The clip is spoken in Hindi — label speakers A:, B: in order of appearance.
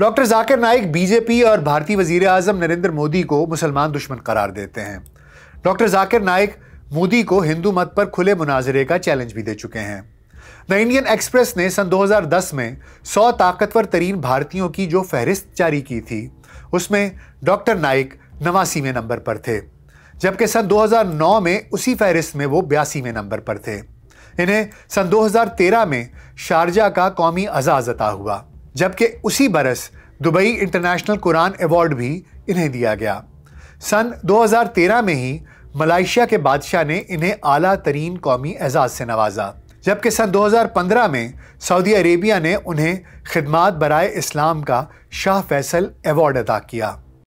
A: डॉक्टर जाकिर नाइक बीजेपी और भारतीय वजीर अजम नरेंद्र मोदी को मुसलमान दुश्मन करार देते हैं डॉक्टर जाकिर नाइक मोदी को हिंदू मत पर खुले मुनाजरे का चैलेंज भी दे चुके हैं द इंडियन एक्सप्रेस ने सन 2010 में 100 ताकतवर तरीन भारतीयों की जो फहरिस्त जारी की थी उसमें डॉक्टर नाइक नवासीवें नंबर पर थे जबकि सन 2009 में उसी फहरिस्त में वो बयासीवें नंबर पर थे इन्हें सन 2013 में शारजा का कौमी अजाजता हुआ जबकि उसी बरस दुबई इंटरनेशनल कुरान अवार्ड भी इन्हें दिया गया सन 2013 में ही मलाइशिया के बादशाह ने इन्हें आला तरीन कौमी एजाज़ से नवाजा जबकि सन 2015 में सऊदी अरेबिया ने उन्हें खिदमात बरए इस्लाम का शाह फैसल अवार्ड अदा किया